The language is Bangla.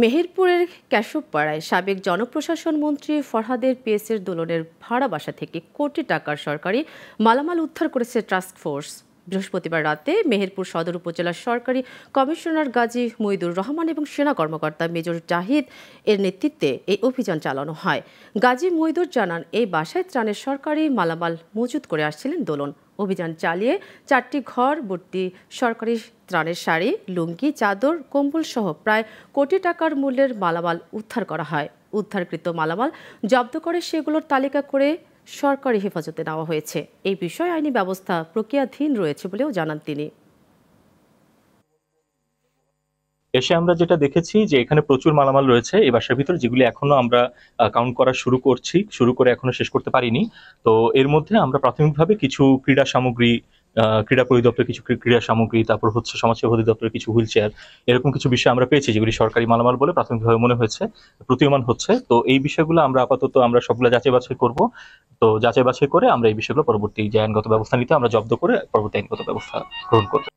মেহেরপুরের ক্যাশবপাড়ায় সাবেক জনপ্রশাসন মন্ত্রী ফরহাদের পিএসের দোলনের ভাড়া বাসা থেকে কোটি টাকার সরকারি মালামাল উদ্ধার করেছে টাস্কফোর্স বৃহস্পতিবার রাতে মেহেরপুর সদর উপজেলার সরকারি কমিশনার গাজী মইদুর রহমান এবং সেনা কর্মকর্তা মেজর জাহিদ এর নেতৃত্বে এই অভিযান চালানো হয় গাজী মইদুর জানান এই বাসায় ত্রাণের সরকারি মালামাল মজুত করে আসছিলেন দোলন অভিযান চালিয়ে চারটি ঘর ভর্তি সরকারি ত্রাণের শাড়ি লুঙ্গি চাদর কম্বল সহ প্রায় কোটি টাকার মূল্যের মালামাল উদ্ধার করা হয় উদ্ধারকৃত মালামাল জব্দ করে সেগুলোর তালিকা করে সরকারি হেফাজতে নেওয়া হয়েছে এই বিষয়ে আইনি ব্যবস্থা প্রক্রিয়াধীন রয়েছে বলেও জানান তিনি এসে আমরা যেটা দেখেছি যে এখানে প্রচুর মালামাল রয়েছে এই বাসার ভিতরে যেগুলি এখনো আমরা কাউন্ট করা শুরু করছি শুরু করে এখনো শেষ করতে পারিনি তো এর মধ্যে আমরা প্রাথমিকভাবে কিছু ক্রীড়া সামগ্রী ক্রীড়া পরিদপ্তর কিছু ক্রীড়া সামগ্রী তারপর হচ্ছে সমাজসেবা অধিদপ্তরের কিছু হুইল চেয়ার এরকম কিছু বিষয় আমরা পেয়েছি যেগুলি সরকারি মালামাল বলে প্রাথমিকভাবে মনে হয়েছে প্রতীয়মান হচ্ছে তো এই বিষয়গুলো আমরা আপাতত আমরা সবগুলো যাচাই বাছাই করবো তো যাচাই বাছাই করে আমরা এই বিষয়গুলো পরবর্তী যে আইনগত ব্যবস্থা নিতে আমরা জব্দ করে পরবর্তী আইনগত ব্যবস্থা গ্রহণ করবো